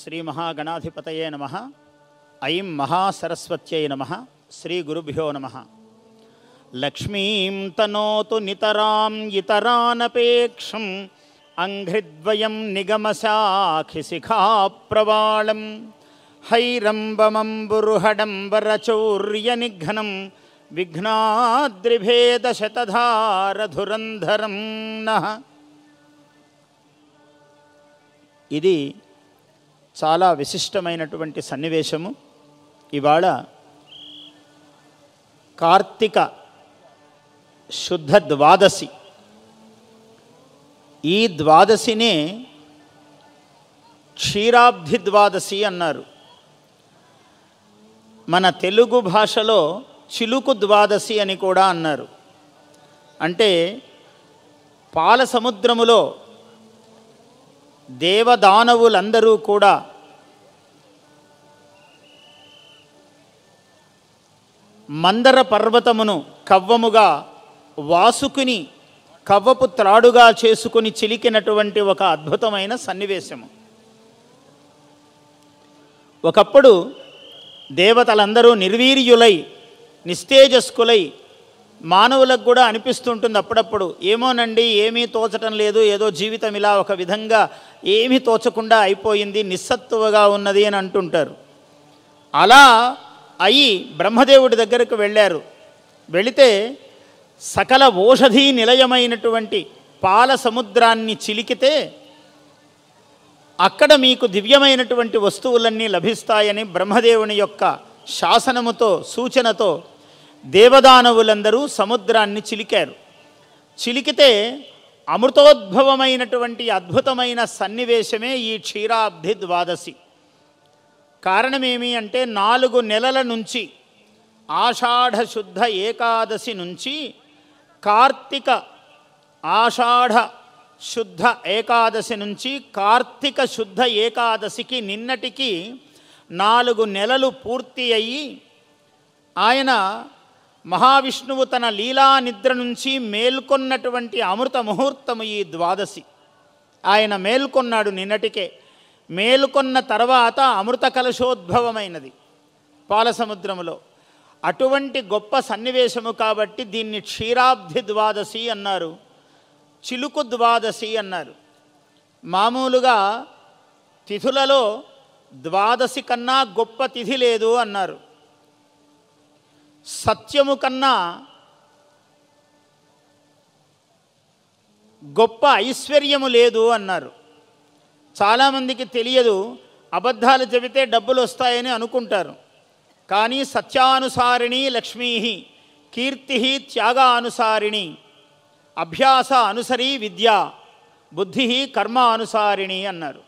శ్రీ మహాగణాధిపతయే నమ ఐం మహాసరస్వత్యై నమ శ్రీ గురుభ్యో నమ లక్ష్మీం తనోతు నితరాం ఇతరానపేక్షం అంఘ్రిద్వయం నిగమశాఖిశిఖా ప్రవాళం హైరంబమంబురుహడంబరచౌర్యనిఘ్నం విఘ్నాద్రిభేదశతధారధురంధరం నహ ఇది చాలా విశిష్టమైనటువంటి సన్నివేశము ఇవాళ కార్తీక శుద్ధ ద్వాదశి ఈ ద్వాదశినే క్షీరాబ్ధి ద్వాదశి అన్నారు మన తెలుగు భాషలో చిలుకు ద్వాదశి అని కూడా అన్నారు అంటే పాల సముద్రములో దేవదానవులందరూ కూడా మందర పర్వతమును కవ్వముగా వాసుకుని కవ్వపు త్రాడుగా చేసుకుని చిలికినటువంటి ఒక అద్భుతమైన సన్నివేశము ఒకప్పుడు దేవతలందరూ నిర్వీర్యులై నిస్తేజస్కులై మానవులకు కూడా అనిపిస్తుంటుంది అప్పుడప్పుడు ఏమోనండి ఏమీ తోచటం లేదు ఏదో జీవితం ఇలా ఒక విధంగా ఏమీ తోచకుండా అయిపోయింది నిస్సత్తువగా ఉన్నది అని అంటుంటారు అలా అయి బ్రహ్మదేవుడి దగ్గరకు వెళ్ళారు వెళితే సకల ఓషధీ నిలయమైనటువంటి పాల సముద్రాన్ని చిలికితే అక్కడ మీకు దివ్యమైనటువంటి వస్తువులన్నీ లభిస్తాయని బ్రహ్మదేవుని యొక్క శాసనముతో సూచనతో దేవదానవులందరూ సముద్రాన్ని చిలికారు చిలికితే అమృతోద్భవమైనటువంటి అద్భుతమైన సన్నివేశమే ఈ క్షీరాబ్ధి ద్వాదశి కారణమేమి అంటే నాలుగు నెలల నుంచి ఆషాఢ శుద్ధ ఏకాదశి నుంచి కార్తీక ఆషాఢ శుద్ధ ఏకాదశి నుంచి కార్తీక శుద్ధ ఏకాదశికి నిన్నటికి నాలుగు నెలలు పూర్తి అయ్యి ఆయన మహావిష్ణువు తన లీలా నిద్ర నుంచి మేల్కొన్నటువంటి అమృత ముహూర్తము ఈ ద్వాదశి ఆయన మేల్కొన్నాడు నిన్నటికే మేలుకొన్న తర్వాత అమృత కలశోద్భవమైనది పాలసముద్రములో అటువంటి గొప్ప సన్నివేశము కాబట్టి దీన్ని క్షీరాబ్ధి ద్వాదశి అన్నారు చిలుకు ద్వాదశి అన్నారు మామూలుగా తిథులలో ద్వాదశి కన్నా గొప్ప తిథి లేదు అన్నారు సత్యము కన్నా గొప్ప ఐశ్వర్యము లేదు అన్నారు చాలామందికి తెలియదు అబద్ధాలు చెబితే డబ్బులు వస్తాయని అనుకుంటారు కానీ సత్యానుసారిణి లక్ష్మీ కీర్తి త్యాగానుసారిణి అభ్యాస అనుసరి విద్య బుద్ధి కర్మ అనుసారిణి అన్నారు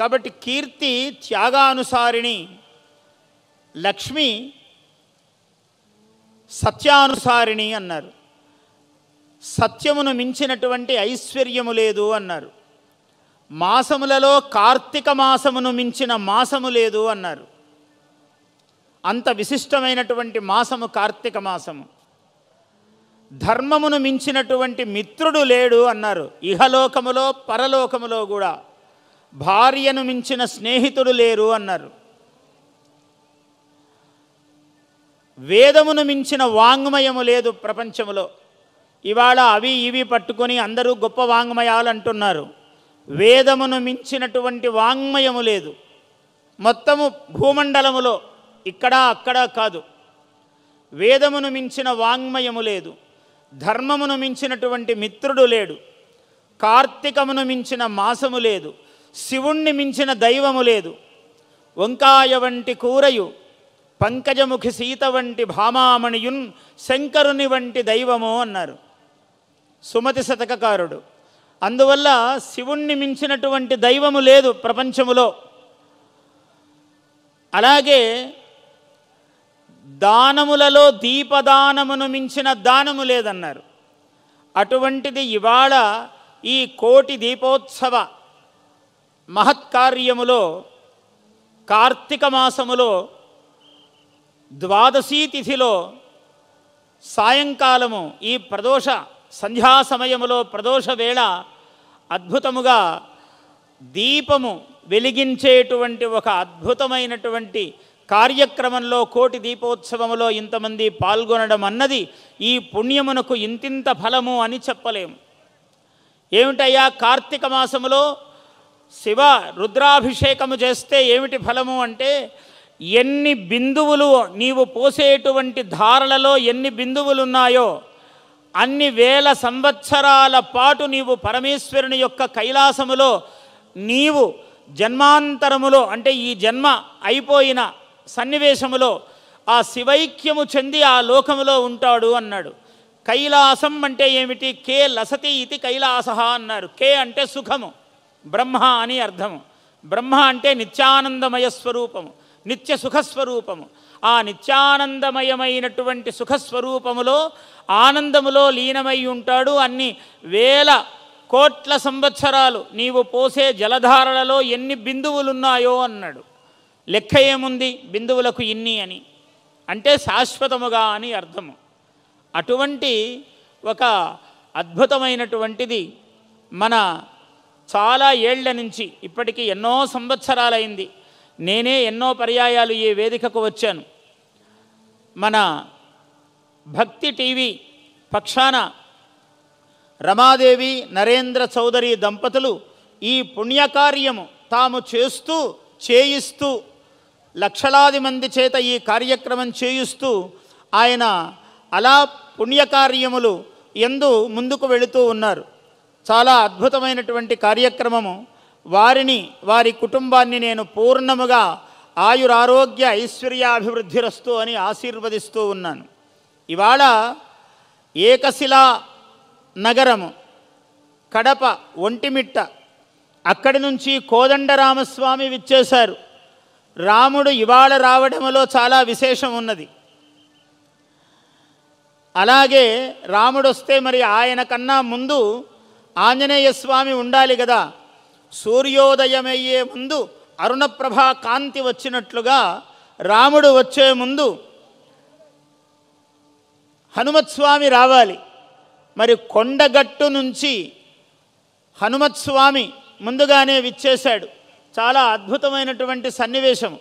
కాబట్టి కీర్తి త్యాగానుసారిణి లక్ష్మి సత్యానుసారిణి అన్నారు సత్యమును మించినటువంటి ఐశ్వర్యము లేదు అన్నారు మాసములలో కార్తీక మాసమును మించిన మాసము లేదు అన్నారు అంత విశిష్టమైనటువంటి మాసము కార్తీక మాసము ధర్మమును మించినటువంటి మిత్రుడు లేడు అన్నారు ఇహలోకములో పరలోకములో కూడా భార్యను మించిన స్నేహితుడు లేరు అన్నారు వేదమును మించిన వాంగ్మయము లేదు ప్రపంచంలో ఇవాళ అవి ఇవి పట్టుకొని అందరూ గొప్ప వాంగ్మయాలు అంటున్నారు వేదమును మించినటువంటి వాంగ్మయము లేదు మొత్తము భూమండలములో ఇక్కడ అక్కడ కాదు వేదమును మించిన వాంగ్మయము లేదు ధర్మమును మించినటువంటి మిత్రుడు లేడు కార్తీకమును మించిన మాసము లేదు శివుణ్ణి మించిన దైవము లేదు వంకాయ వంటి కూరయు పంకజముఖి సీత వంటి భామామణియున్ శంకరుని వంటి దైవము అన్నారు సుమతి శతకకారుడు అందువల్ల శివుణ్ణి మించినటువంటి దైవము లేదు ప్రపంచములో అలాగే దానములలో దీపదానమును మించిన దానము లేదన్నారు అటువంటిది ఇవాళ ఈ కోటి దీపోత్సవ మహత్కార్యములో కార్తీక మాసములో ద్వాదశీ తిథిలో సాయంకాలము ఈ ప్రదోష సంధ్యా సమయములో ప్రదోష వేళ అద్భుతముగా దీపము వెలిగించేటువంటి ఒక అద్భుతమైనటువంటి కార్యక్రమంలో కోటి దీపోత్సవములో ఇంతమంది పాల్గొనడం అన్నది ఈ పుణ్యమునకు ఇంతింత ఫలము అని చెప్పలేము ఏమిటయ్యా కార్తీక మాసములో శివ రుద్రాభిషేకము చేస్తే ఏమిటి ఫలము అంటే ఎన్ని బిందువులు నీవు పోసేటువంటి ధారలలో ఎన్ని బిందువులు ఉన్నాయో అన్ని వేల సంవత్సరాల పాటు నీవు పరమేశ్వరుని యొక్క కైలాసములో నీవు జన్మాంతరములో అంటే ఈ జన్మ అయిపోయిన సన్నివేశములో ఆ శివైక్యము చెంది ఆ లోకములో ఉంటాడు అన్నాడు కైలాసం అంటే ఏమిటి కే లసతి ఇది కైలాస అన్నారు కే అంటే సుఖము బ్రహ్మ అని అర్థము బ్రహ్మ అంటే నిత్యానందమయ స్వరూపము నిత్య సుఖస్వరూపము ఆ నిత్యానందమయమైనటువంటి సుఖస్వరూపములో ఆనందములో లీనమై ఉంటాడు అన్ని వేల కోట్ల సంవత్సరాలు నీవు పోసే జలధారలలో ఎన్ని బిందువులున్నాయో అన్నాడు లెక్క ఏముంది బిందువులకు ఇన్ని అని అంటే శాశ్వతముగా అని అర్థము అటువంటి ఒక అద్భుతమైనటువంటిది మన చాలా ఏళ్ల నుంచి ఇప్పటికీ ఎన్నో సంవత్సరాలైంది నేనే ఎన్నో పర్యాయాలు ఈ వేదికకు వచ్చాను మన భక్తి టీవీ పక్షాన రమాదేవి నరేంద్ర చౌదరి దంపతులు ఈ పుణ్యకార్యము తాము చేస్తూ చేయిస్తూ లక్షలాది మంది చేత ఈ కార్యక్రమం చేయిస్తూ ఆయన అలా పుణ్యకార్యములు ఎందు ముందుకు వెళుతూ ఉన్నారు చాలా అద్భుతమైనటువంటి కార్యక్రమము వారిని వారి కుటుంబాన్ని నేను పూర్ణముగా ఆయురారోగ్య రస్తు అని ఆశీర్వదిస్తూ ఉన్నాను ఇవాళ ఏకశిలా నగరము కడప ఒంటిమిట్ట అక్కడి నుంచి కోదండరామస్వామి విచ్చేశారు రాముడు ఇవాళ రావడములో చాలా విశేషం ఉన్నది అలాగే రాముడు వస్తే మరి ఆయన కన్నా ముందు ఆంజనేయ స్వామి ఉండాలి కదా సూర్యోదయమయ్యే ముందు అరుణప్రభా కాంతి వచ్చినట్లుగా రాముడు వచ్చే ముందు హనుమత్స్వామి రావాలి మరి కొండగట్టు నుంచి హనుమత్స్వామి ముందుగానే విచ్చేశాడు చాలా అద్భుతమైనటువంటి సన్నివేశం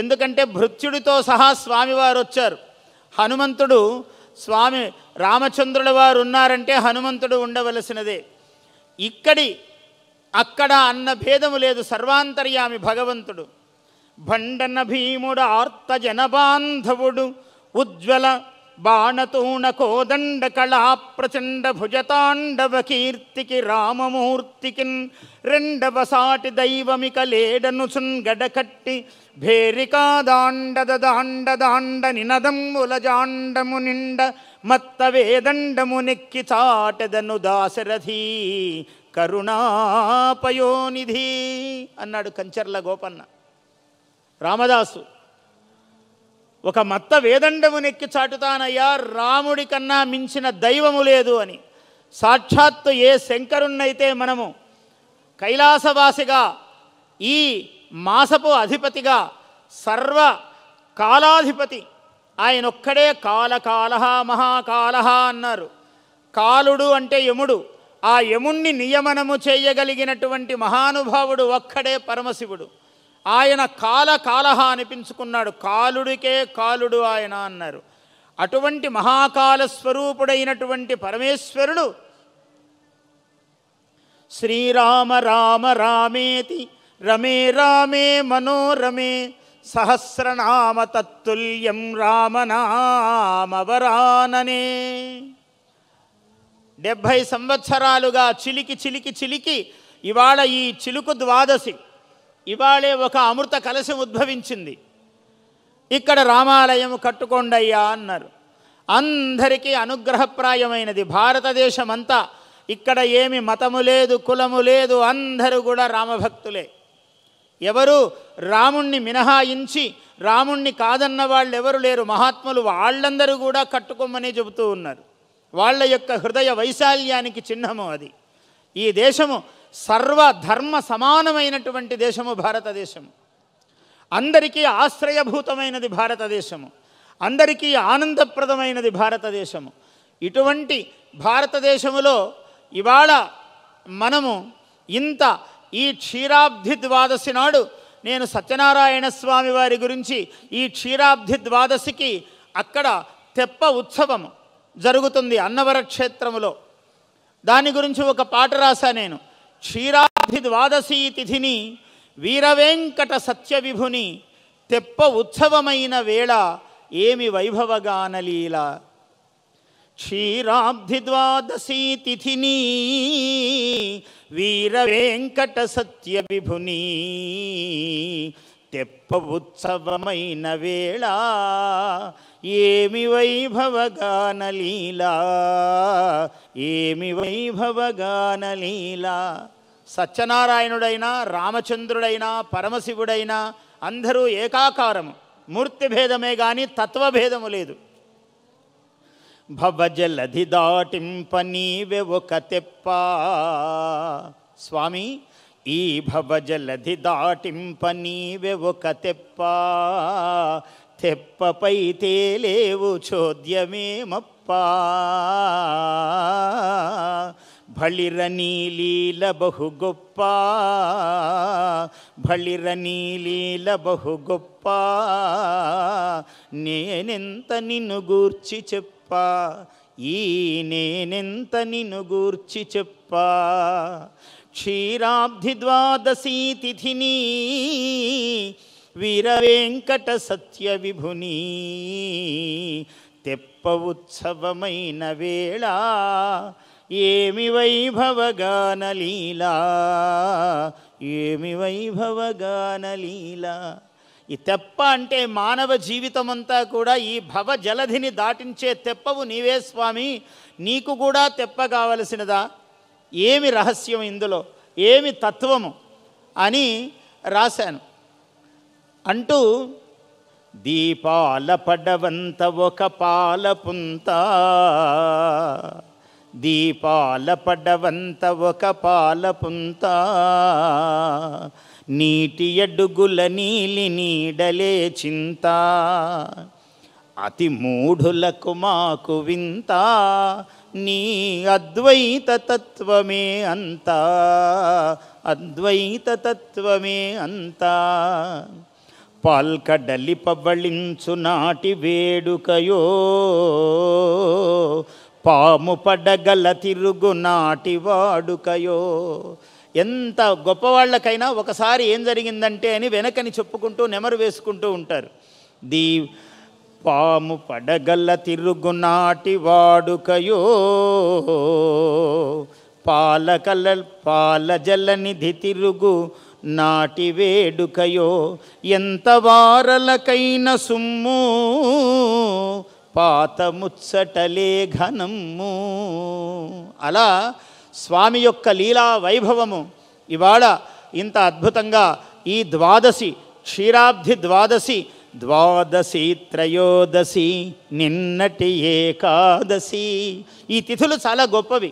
ఎందుకంటే భృత్యుడితో సహా స్వామివారు వచ్చారు హనుమంతుడు స్వామి రామచంద్రుల వారు ఉన్నారంటే హనుమంతుడు ఉండవలసినదే ఇక్కడి అక్కడ అన్న భేదము లేదు సర్వాంతర్యామి భగవంతుడు భండన భీముడు ఆర్త జనబాంధవుడు ఉజ్వల బాణతూణ కోదండ కళా ప్రచండ భుజతాండవ కీర్తికి రామమూర్తికి రెండవ సాటి దైవమిక లేడను చుంగడ కట్టి భేరికాదాండద దాండ దాండ నినదమ్ముల జాండము నిండ మత్త వేదండము నెక్కి చాటదను దాశరథీ కరుణాపయోనిధి అన్నాడు కంచర్ల గోపన్న రామదాసు ఒక మత్త వేదండము నెక్కి చాటుతానయ్యా రాముడి కన్నా మించిన దైవము లేదు అని సాక్షాత్తు ఏ శంకరున్నైతే మనము కైలాసవాసిగా ఈ మాసపు అధిపతిగా సర్వ కాలాధిపతి ఆయన ఒక్కడే కాలకాల మహాకాల అన్నారు కాలుడు అంటే యముడు ఆ యముణ్ణి నియమనము చేయగలిగినటువంటి మహానుభావుడు ఒక్కడే పరమశివుడు ఆయన కాల కాలహ అనిపించుకున్నాడు కాలుడికే కాలుడు ఆయన అన్నారు అటువంటి మహాకాల స్వరూపుడైనటువంటి పరమేశ్వరుడు శ్రీరామ రామ రామేతి రమే రామే మనోరమే సహస్రనామ తత్తుల్యం రామనామవరాననే డెబ్భై సంవత్సరాలుగా చిలికి చిలికి చిలికి ఇవాళ ఈ చిలుకు ద్వాదశి ఇవాళే ఒక అమృత కలశం ఉద్భవించింది ఇక్కడ రామాలయం కట్టుకోండయ్యా అన్నారు అందరికీ అనుగ్రహప్రాయమైనది భారతదేశమంతా ఇక్కడ ఏమి మతము లేదు కులము లేదు అందరూ కూడా రామభక్తులే ఎవరు రాముణ్ణి మినహాయించి రాముణ్ణి కాదన్న వాళ్ళు ఎవరు లేరు మహాత్ములు వాళ్ళందరూ కూడా కట్టుకోమని చెబుతూ ఉన్నారు వాళ్ళ యొక్క హృదయ వైశాల్యానికి చిహ్నము అది ఈ దేశము సర్వధర్మ సమానమైనటువంటి దేశము భారతదేశము అందరికీ ఆశ్రయభూతమైనది భారతదేశము అందరికీ ఆనందప్రదమైనది భారతదేశము ఇటువంటి భారతదేశములో ఇవాళ మనము ఇంత ఈ క్షీరాబ్ధి ద్వాదశి నాడు నేను సత్యనారాయణ స్వామి వారి గురించి ఈ క్షీరాబ్ధి ద్వాదశికి అక్కడ తెప్ప ఉత్సవము జరుగుతుంది అన్నవర క్షేత్రములో దాని గురించి ఒక పాట రాశా నేను క్షీరాధి ద్వాదశీ తిథిని వీరవేంకట సత్యవిభుని తెప్ప ఉత్సవమైన వేళ ఏమి వైభవగానలీల క్షీరాబ్ధి ద్వాదశీ తిథిని వీరవేంకట సత్య విభుని తెప్ప ఉత్సవమైన వేళ ఏమి లీలా ఏమి వైభవగానలీలా సత్యనారాయణుడైనా రామచంద్రుడైనా పరమశివుడైనా అందరూ ఏకాకారము మూర్తి భేదమే కానీ తత్వభేదము లేదు భవజలధి దాటింప నీవే ఒక తెప్ప స్వామి ఈ భవజలధి దాటింప నీవే ఒక తెప్ప తెప్పపై తేలేవు చోద్యమేమప్పా భళిర నీలీల బహు గొప్ప భళిరనీలీల బహు గొప్ప నేనెంత నిన్ను గూర్చి చెప్ప ఈ నేనెంత నిన్ను గూర్చి చెప్ప క్షీరాబ్ధి ద్వాదశీ తిథిని వీరవేంకట సత్య విభుని తెప్ప ఉత్సవమైన వేళ ఏమి లీలా ఏమి లీలా ఈ తెప్ప అంటే మానవ జీవితమంతా కూడా ఈ భవ జలధిని దాటించే తెప్పవు నీవే స్వామి నీకు కూడా తెప్ప కావలసినదా ఏమి రహస్యం ఇందులో ఏమి తత్వము అని రాశాను అంటూ దీపాల పడవంత ఒక పాల పుంత దీపాల పడవంత ఒక పాల పుంత నీటి అడుగుల నీలి నీడలే చింత అతి మూఢులకు మాకు వింత నీ అద్వైత తత్వమే అంతా అద్వైత తత్వమే అంతా పాల్కడలిపవళించు నాటి వేడుకయో పాము పడగల తిరుగు నాటి వాడుకయో ఎంత గొప్పవాళ్ళకైనా ఒకసారి ఏం జరిగిందంటే అని వెనకని చెప్పుకుంటూ నెమరు వేసుకుంటూ ఉంటారు దీ పాము పడగల తిరుగు నాటి వాడుకయో పాలకల పాల నిధి తిరుగు నాటి వేడుకయో ఎంత వారలకైన సుమ్ము పాత ముచ్చటలే ఘనము అలా స్వామి యొక్క లీలా వైభవము ఇవాళ ఇంత అద్భుతంగా ఈ ద్వాదశి క్షీరాబ్ధి ద్వాదశి ద్వాదశి త్రయోదశి నిన్నటి ఏకాదశి ఈ తిథులు చాలా గొప్పవి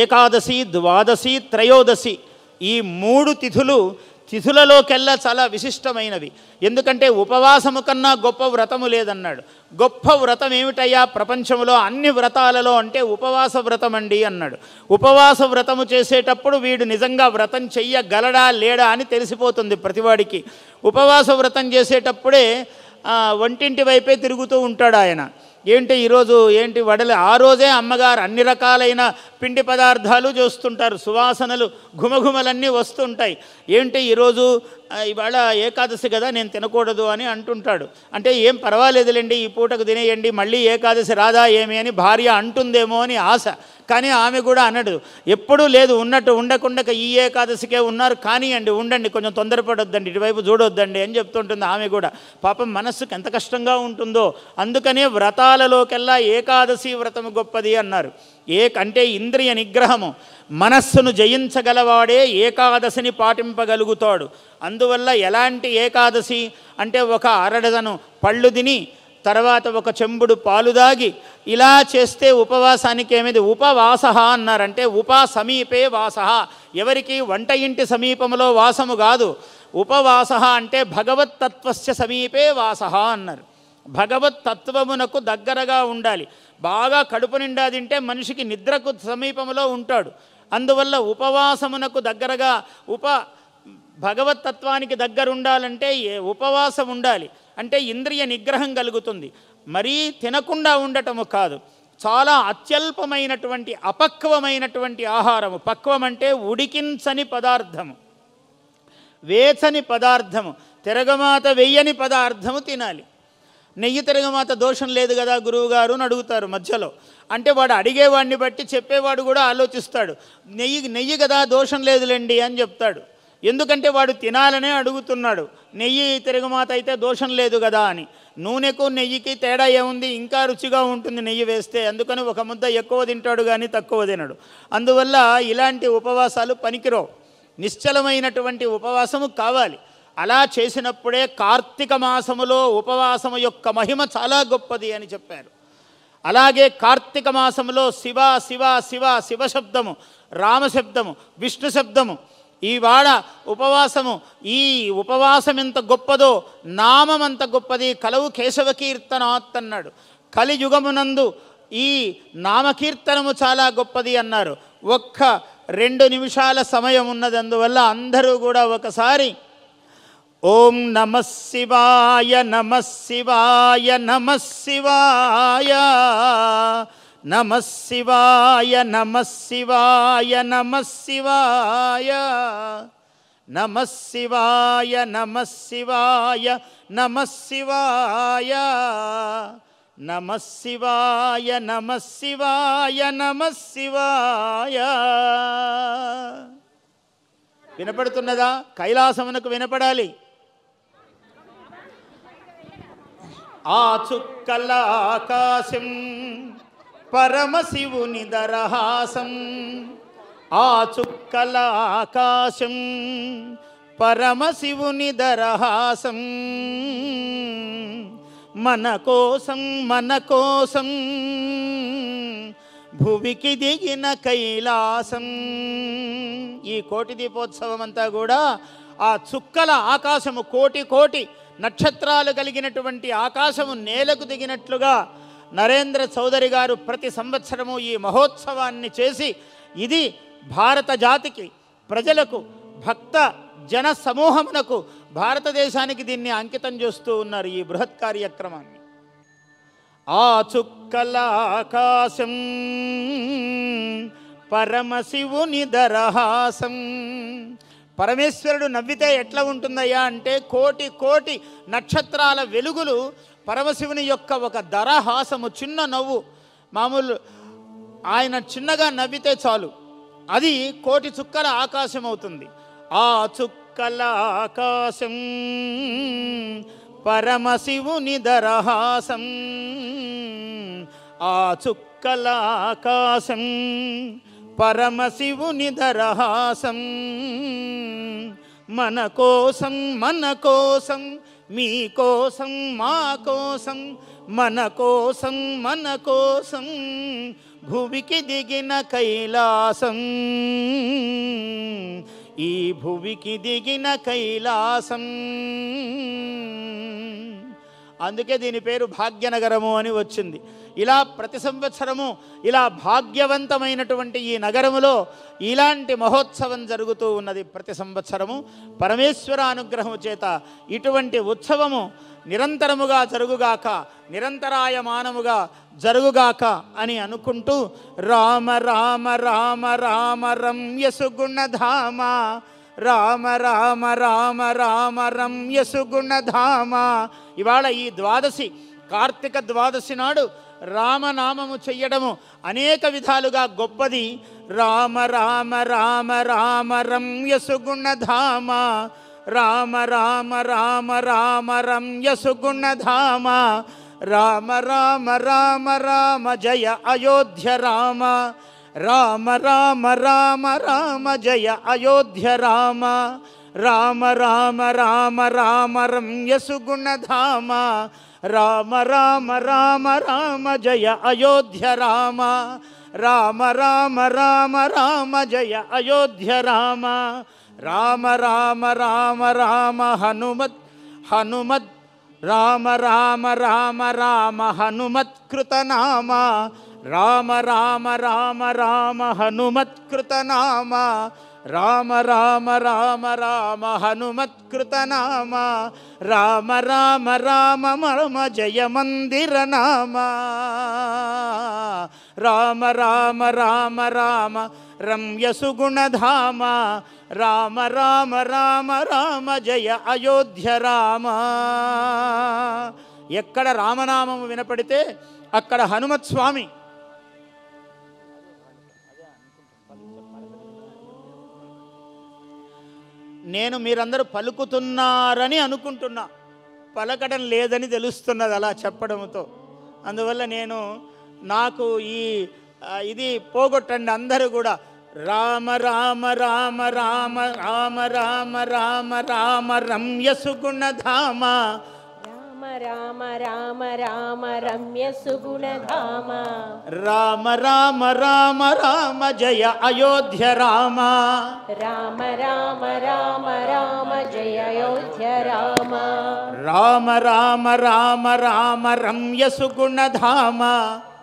ఏకాదశి ద్వాదశి త్రయోదశి ఈ మూడు తిథులు తిథులలోకెల్లా చాలా విశిష్టమైనవి ఎందుకంటే ఉపవాసము కన్నా గొప్ప వ్రతము లేదన్నాడు గొప్ప వ్రతం ఏమిటయ్యా ప్రపంచంలో అన్ని వ్రతాలలో అంటే ఉపవాస వ్రతం అండి అన్నాడు ఉపవాస వ్రతము చేసేటప్పుడు వీడు నిజంగా వ్రతం చెయ్యగలడా లేడా అని తెలిసిపోతుంది ప్రతివాడికి ఉపవాస వ్రతం చేసేటప్పుడే వంటింటి వైపే తిరుగుతూ ఉంటాడు ఆయన ఏంటి ఈరోజు ఏంటి వడలు ఆ రోజే అమ్మగారు అన్ని రకాలైన పిండి పదార్థాలు చూస్తుంటారు సువాసనలు ఘుమఘుమలన్నీ వస్తుంటాయి ఏంటి ఈరోజు ఇవాళ ఏకాదశి కదా నేను తినకూడదు అని అంటుంటాడు అంటే ఏం పర్వాలేదులేండి ఈ పూటకు తినేయండి మళ్ళీ ఏకాదశి రాదా ఏమి అని భార్య అంటుందేమో అని ఆశ కానీ ఆమె కూడా అనడు ఎప్పుడూ లేదు ఉన్నట్టు ఉండకుండా ఈ ఏకాదశికే ఉన్నారు కానీయండి ఉండండి కొంచెం తొందరపడొద్దండి ఇటువైపు చూడొద్దండి అని చెప్తుంటుంది ఆమె కూడా పాపం మనస్సుకు ఎంత కష్టంగా ఉంటుందో అందుకనే వ్రతాలలోకెల్లా ఏకాదశి వ్రతం గొప్పది అన్నారు ఏకంటే ఇంద్రియ నిగ్రహము మనస్సును జయించగలవాడే ఏకాదశిని పాటింపగలుగుతాడు అందువల్ల ఎలాంటి ఏకాదశి అంటే ఒక అరడదను పళ్ళు తిని తర్వాత ఒక చెంబుడు పాలు దాగి ఇలా చేస్తే ఉపవాసానికి ఏమిది ఉపవాస అన్నారంటే ఉప సమీపే వాస ఎవరికి వంట ఇంటి సమీపంలో వాసము కాదు ఉపవాస అంటే భగవత్తత్వస్య సమీపే వాస అన్నారు భగవత్ తత్వమునకు దగ్గరగా ఉండాలి బాగా కడుపు నిండా తింటే మనిషికి నిద్రకు సమీపంలో ఉంటాడు అందువల్ల ఉపవాసమునకు దగ్గరగా ఉప భగవతత్వానికి దగ్గర ఉండాలంటే ఉపవాసం ఉండాలి అంటే ఇంద్రియ నిగ్రహం కలుగుతుంది మరీ తినకుండా ఉండటము కాదు చాలా అత్యల్పమైనటువంటి అపక్వమైనటువంటి ఆహారము పక్వం అంటే ఉడికించని పదార్థము వేచని పదార్థము తిరగమాత వెయ్యని పదార్థము తినాలి నెయ్యి తిరగమాత దోషం లేదు కదా గురువుగారు అని అడుగుతారు మధ్యలో అంటే వాడు అడిగేవాడిని బట్టి చెప్పేవాడు కూడా ఆలోచిస్తాడు నెయ్యి నెయ్యి కదా దోషం లేదులేండి అని చెప్తాడు ఎందుకంటే వాడు తినాలనే అడుగుతున్నాడు నెయ్యి తిరగమాత అయితే దోషం లేదు కదా అని నూనెకు నెయ్యికి తేడా ఏముంది ఇంకా రుచిగా ఉంటుంది నెయ్యి వేస్తే అందుకని ఒక ముద్ద ఎక్కువ తింటాడు కానీ తక్కువ తినడు అందువల్ల ఇలాంటి ఉపవాసాలు పనికిరావు నిశ్చలమైనటువంటి ఉపవాసము కావాలి అలా చేసినప్పుడే కార్తీక మాసములో ఉపవాసము యొక్క మహిమ చాలా గొప్పది అని చెప్పారు అలాగే కార్తీక మాసములో శివ శివ శివ శివశబ్దము రామశబ్దము విష్ణు శబ్దము ఈ వాడ ఉపవాసము ఈ ఉపవాసం ఎంత గొప్పదో నామం అంత గొప్పది కలవు కేశవ కీర్తనాత్ అన్నాడు కలియుగమునందు ఈ నామకీర్తనము చాలా గొప్పది అన్నారు ఒక్క రెండు నిమిషాల సమయం ఉన్నది అందువల్ల అందరూ కూడా ఒకసారి ఓం నమ శివాయ నమ శివాయ నమ శివాయ నమ శివాయ నమ శివాయ నమ శివాయ నమ శివాయ నమ శివాయ నమ శివాయ నమ శివాయ నమ శివాయ నమ శివాయ వినపడుతున్నదా కైలాసమునకు వినపడాలి ఆ చుక్కల ఆకాశం పరమశివుని దరహాసం ఆ చుక్కల ఆకాశం పరమశివుని దరహాసం మన కోసం మన కోసం భువికి దిగిన కైలాసం ఈ కోటి దీపోత్సవం అంతా కూడా ఆ చుక్కల ఆకాశము కోటి కోటి నక్షత్రాలు కలిగినటువంటి ఆకాశము నేలకు దిగినట్లుగా నరేంద్ర చౌదరి గారు ప్రతి సంవత్సరము ఈ మహోత్సవాన్ని చేసి ఇది భారత జాతికి ప్రజలకు భక్త జన సమూహమునకు భారతదేశానికి దీన్ని అంకితం చేస్తూ ఉన్నారు ఈ బృహత్ కార్యక్రమాన్ని ఆ చుక్కల ఆకాశం పరమశివుని దరహాసం పరమేశ్వరుడు నవ్వితే ఎట్లా ఉంటుందయ్యా అంటే కోటి కోటి నక్షత్రాల వెలుగులు పరమశివుని యొక్క ఒక దరహాసము చిన్న నవ్వు మామూలు ఆయన చిన్నగా నవ్వితే చాలు అది కోటి చుక్కల ఆకాశం అవుతుంది ఆ చుక్కల ఆకాశం పరమశివుని దరహాసం ఆ చుక్కల ఆకాశం परम शिवनिधरहासम मन कोसम मन कोसम मी कोसम मा कोसम मन कोसम मन कोसम भुवि की दिग्न कैलास भुवि की दिग्न कैलास అందుకే దీని పేరు భాగ్యనగరము అని వచ్చింది ఇలా ప్రతి సంవత్సరము ఇలా భాగ్యవంతమైనటువంటి ఈ నగరములో ఇలాంటి మహోత్సవం జరుగుతూ ఉన్నది ప్రతి సంవత్సరము పరమేశ్వర అనుగ్రహము చేత ఇటువంటి ఉత్సవము నిరంతరముగా జరుగుగాక నిరంతరాయమానముగా జరుగుగాక అని అనుకుంటూ రామ రామ రామ రామ రమ్యసుగుణ సుగుణధామ రామ రామ రామ రామ రమ్య ఇవాళ ఈ ద్వాదశి కార్తీక ద్వాదశి నాడు రామనామము చెయ్యడము అనేక విధాలుగా గొప్పది రామ రామ రామ రామ రమ్య రామ రామ రామ రామ రమ్య రామ రామ రామ రామ జయ అయోధ్య రామ राम राम राम राम जय अयोध्य राम राम राम राम राम रङ्ग्यसुगुणधाम राम राम राम राम जय अयोध्य राम राम राम राम राम जय अयोध्य राम राम राम राम राम हनुमत् हनुमत् राम राम राम राम हनुमत्कृतनामा రామ రామ రామ రామ హనుమత్కృత నామ రామ రామ రామ రామ హనుమత్కృత నామ రామ రామ రామ మరమ జయ మందిర నామ రామ రామ రామ రామ రమ్య సుగుణధామ రామ రామ రామ రామ జయ అయోధ్య రామ ఎక్కడ రామనామము వినపడితే అక్కడ హనుమత్ స్వామి నేను మీరందరూ పలుకుతున్నారని అనుకుంటున్నా పలకడం లేదని తెలుస్తున్నది అలా చెప్పడంతో అందువల్ల నేను నాకు ఈ ఇది పోగొట్టండి అందరూ కూడా రామ రామ రామ రామ రామ రామ రామ రామ రమ్యసుగుణ ధామ राम राम राम रम्य सुगुणधाम राम राम राम राम जय अयोध्य राम राम राम राम राम जय अयोध्य राम राम राम राम राम रम्य सुगुणधाम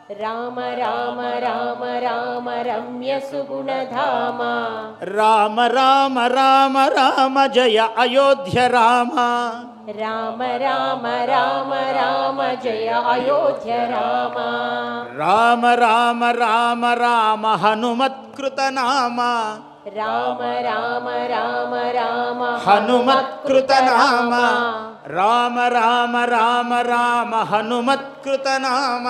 राम राम राम राम रम्य सुगुणधाम राम राम राम राम जय अयोध्य राम राम राम राम राम जय अयोध्य राम राम राम राम राम हनुमत्कृतनाम राम राम राम राम हनुमत्कृतनाम राम राम राम राम हनुमत्कृतनाम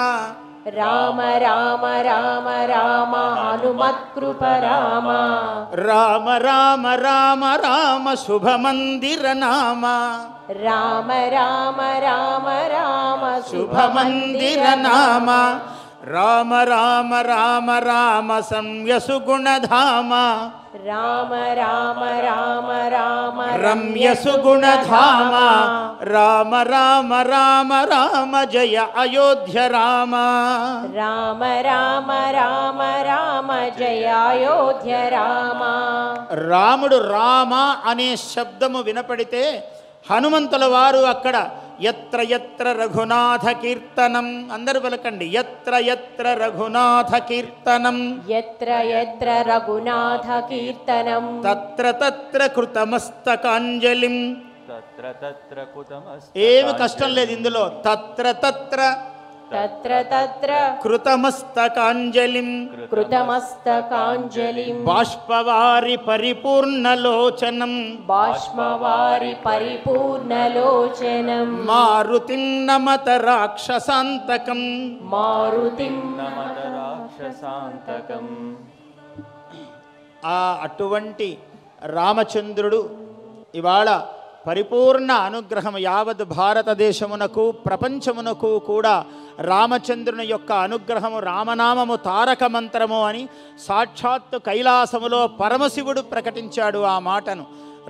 राम राम राम राम हनुमत्कृप राम राम राम राम राम शुभ मन्दिर नाम राम राम राम राम शुभ मन्दिर नाम రామ రామ రామ రామ సంయసు గుణధామ రామ రామ రామ రామ రమ్యసు గుణధామ రామ రామ రామ రామ జయ అయోధ్య రామ రామ రామ రామ రామ జయ అయోధ్య రామ రాముడు రామ అనే శబ్దము వినపడితే హనుమంతుల వారు అక్కడ ఎత్ర ఎత్ర రఘునాథ కీర్తనం అందరు పలకండి ఎత్ర ఎత్ర రఘునాథ కీర్తనం ఎత్ర ఎత్ర రఘునాథ కీర్తనం తత్ర తత్ర కృతమస్తకాంజలిం తత్ర తత్ర కృతమస్త ఏమి కష్టం లేదు ఇందులో తత్ర తత్ర కృతమస్తకాంజలిం కృతమస్తకాంజలిం బాష్పవారి పరిపూర్ణలోచనం బాష్పవారి పరిపూర్ణలోచనం మారుతి నమత రాక్షసాంతకం మారుతి నమత రాక్షసాంతకం ఆ అటువంటి రామచంద్రుడు ఇవాళ పరిపూర్ణ అనుగ్రహం యావత్ భారతదేశమునకు ప్రపంచమునకు కూడా రామచంద్రుని యొక్క అనుగ్రహము రామనామము తారక మంత్రము అని సాక్షాత్తు కైలాసములో పరమశివుడు ప్రకటించాడు ఆ మాటను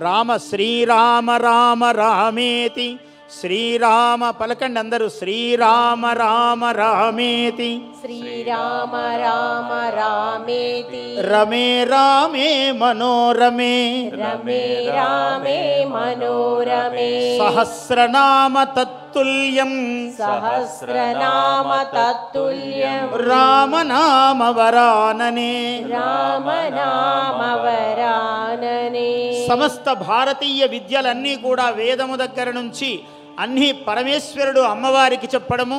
రామ శ్రీరామ రామ రామేతి శ్రీరామ పలకండి అందరూ శ్రీరామ రామ రామేతి శ్రీరామ రామ రామేతి రమే రామే మనోరమే రమే రామే మనోరమే సహస్రనామ తత్తుల్యం సహస్రనామ తత్తుల్యం రామనామ వరాననే రామనామ వరాననే సమస్త భారతీయ విద్యలన్నీ కూడా వేదము దగ్గర నుంచి అన్నీ పరమేశ్వరుడు అమ్మవారికి చెప్పడము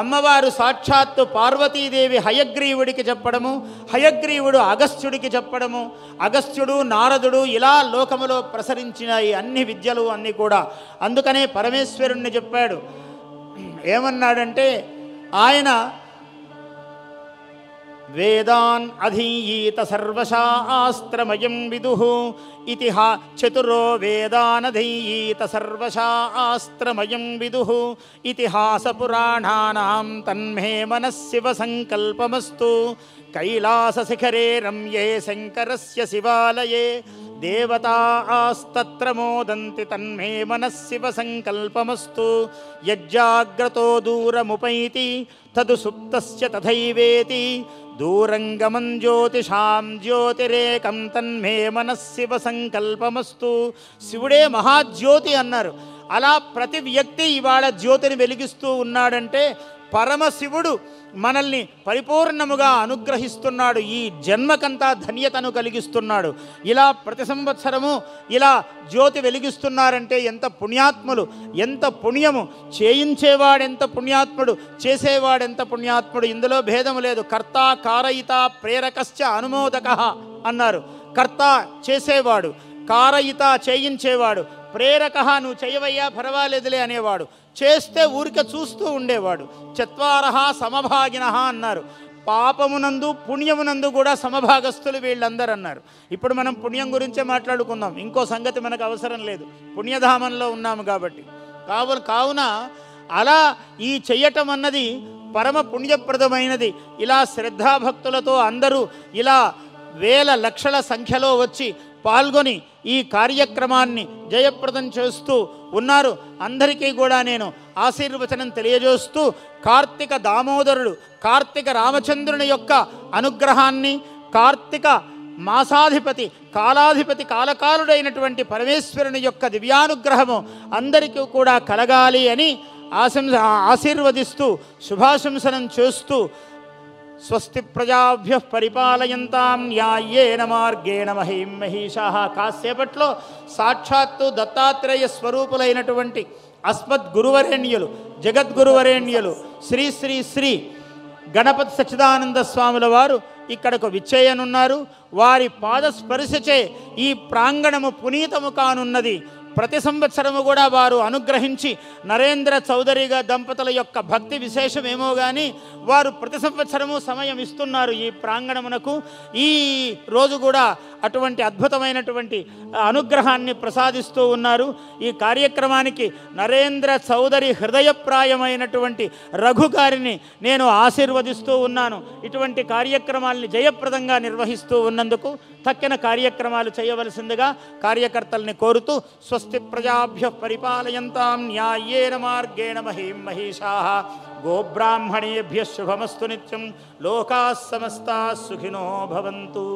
అమ్మవారు సాక్షాత్తు పార్వతీదేవి హయగ్రీవుడికి చెప్పడము హయగ్రీవుడు అగస్త్యుడికి చెప్పడము అగస్త్యుడు నారదుడు ఇలా లోకములో ప్రసరించిన ఈ అన్ని విద్యలు అన్నీ కూడా అందుకనే పరమేశ్వరుణ్ణి చెప్పాడు ఏమన్నాడంటే ఆయన वेदान् अधीयीत सर्वशा आस्त्रमयं विदुः इतिहा चतुरो वेदानधीयीत सर्वशा आस्त्रमयं विदुः इतिहासपुराणानां तन्मे मनः शिवसङ्कल्पमस्तु कैलासशिखरे रम्ये शङ्करस्य शिवालये देवता आस्तत्र मोदन्ति तन्मे मनःशिवसङ्कल्पमस्तु यज्जाग्रतो दूरमुपैति तदु सुप्तस्य तथैवेति दूरङ्गमं జ్యోతిషాం జ్యోతిరేకం తన్మే మనస్సివ సంకల్పమస్తు శివుడే మహాజ్యోతి అన్నారు అలా ప్రతి వ్యక్తి ఇవాళ జ్యోతిని వెలిగిస్తూ ఉన్నాడంటే పరమశివుడు మనల్ని పరిపూర్ణముగా అనుగ్రహిస్తున్నాడు ఈ జన్మకంతా ధన్యతను కలిగిస్తున్నాడు ఇలా ప్రతి సంవత్సరము ఇలా జ్యోతి వెలిగిస్తున్నారంటే ఎంత పుణ్యాత్ములు ఎంత పుణ్యము చేయించేవాడెంత పుణ్యాత్ముడు చేసేవాడెంత పుణ్యాత్ముడు ఇందులో భేదము లేదు కర్త కారయిత ప్రేరకశ్చ అనుమోదక అన్నారు కర్త చేసేవాడు కారయిత చేయించేవాడు ప్రేరక నువ్వు చేయవయ్యా పర్వాలేదులే అనేవాడు చేస్తే ఊరిక చూస్తూ ఉండేవాడు చత్వారహ సమభాగిన అన్నారు పాపమునందు పుణ్యమునందు కూడా సమభాగస్తులు వీళ్ళందరూ అన్నారు ఇప్పుడు మనం పుణ్యం గురించే మాట్లాడుకుందాం ఇంకో సంగతి మనకు అవసరం లేదు పుణ్యధామంలో ఉన్నాము కాబట్టి కావున కావున అలా ఈ చెయ్యటం అన్నది పరమ పుణ్యప్రదమైనది ఇలా శ్రద్ధాభక్తులతో అందరూ ఇలా వేల లక్షల సంఖ్యలో వచ్చి పాల్గొని ఈ కార్యక్రమాన్ని జయప్రదం చేస్తూ ఉన్నారు అందరికీ కూడా నేను ఆశీర్వచనం తెలియజేస్తూ కార్తీక దామోదరుడు కార్తీక రామచంద్రుని యొక్క అనుగ్రహాన్ని కార్తీక మాసాధిపతి కాలాధిపతి కాలకాలుడైనటువంటి పరమేశ్వరుని యొక్క దివ్యానుగ్రహము అందరికీ కూడా కలగాలి అని ఆశంస ఆశీర్వదిస్తూ శుభాశంసనం చేస్తూ స్వస్తి ప్రజాభ్య పరిపాలయంతాం న్యాయేన మార్గేణ మహీం మహిషా కాసేపట్లో సాక్షాత్తు దత్తాత్రేయ స్వరూపులైనటువంటి అస్మద్ గురువరేణ్యులు జగద్గురువరేణ్యులు శ్రీ శ్రీ శ్రీ గణపతి సచ్చిదానంద స్వాముల వారు ఇక్కడకు విచ్చేయనున్నారు వారి పాదస్పర్శచే ఈ ప్రాంగణము పునీతము కానున్నది ప్రతి సంవత్సరము కూడా వారు అనుగ్రహించి నరేంద్ర చౌదరిగా దంపతుల యొక్క భక్తి విశేషమేమో కానీ వారు ప్రతి సంవత్సరము సమయం ఇస్తున్నారు ఈ ప్రాంగణమునకు ఈ రోజు కూడా అటువంటి అద్భుతమైనటువంటి అనుగ్రహాన్ని ప్రసాదిస్తూ ఉన్నారు ఈ కార్యక్రమానికి నరేంద్ర చౌదరి హృదయప్రాయమైనటువంటి రఘు గారిని నేను ఆశీర్వదిస్తూ ఉన్నాను ఇటువంటి కార్యక్రమాల్ని జయప్రదంగా నిర్వహిస్తూ ఉన్నందుకు తక్కిన కార్యక్రమాలు చేయవలసిందిగా కార్యకర్తల్ని కోరుతూ స్వస్తి ప్రజాభ్య పరిపాలయంతాం న్యాయేన మార్గేణ మహీం మహిషా గోబ్రాహ్మణేభ్య శుభమస్తు నిత్యం లోకా సమస్తా సుఖినో భవంతు